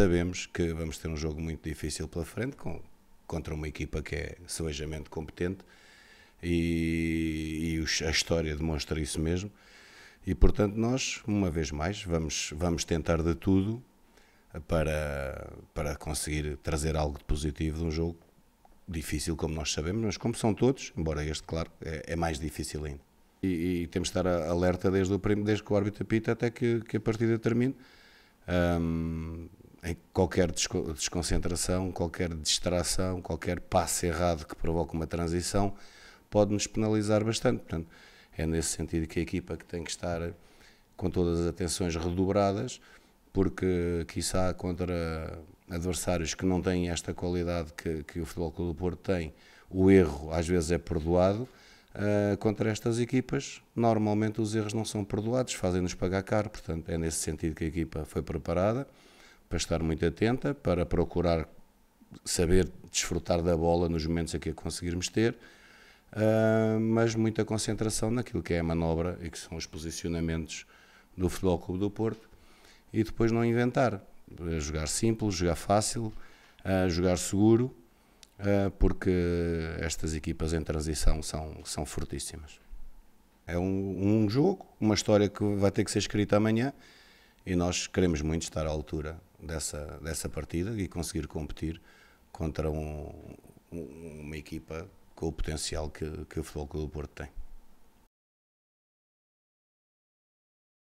sabemos que vamos ter um jogo muito difícil pela frente com, contra uma equipa que é suavemente competente e, e a história demonstra isso mesmo. E portanto, nós, uma vez mais, vamos, vamos tentar de tudo para, para conseguir trazer algo de positivo de um jogo difícil, como nós sabemos, mas como são todos, embora este, claro, é, é mais difícil ainda. E, e, temos de estar alerta desde, o, desde que o árbitro apita até que, que a partida termine. Um, em qualquer desconcentração, qualquer distração, qualquer passo errado que provoque uma transição pode nos penalizar bastante. Portanto, é nesse sentido que a equipa que tem que estar com todas as atenções redobradas, porque quizá contra adversários que não têm esta qualidade que, que o Futebol Clube do Porto tem, o erro às vezes é perdoado. Uh, contra estas equipas, normalmente os erros não são perdoados, fazem-nos pagar caro, portanto é nesse sentido que a equipa foi preparada para estar muito atenta, para procurar saber desfrutar da bola nos momentos em que a conseguirmos ter, uh, mas muita concentração naquilo que é a manobra e que são os posicionamentos do Futebol Clube do Porto e depois não inventar. É jogar simples, jogar fácil, uh, jogar seguro, uh, porque estas equipas em transição são, são fortíssimas. É um, um jogo, uma história que vai ter que ser escrita amanhã e nós queremos muito estar à altura dessa, dessa partida e conseguir competir contra um, uma equipa com o potencial que, que o Futebol Clube do Porto tem.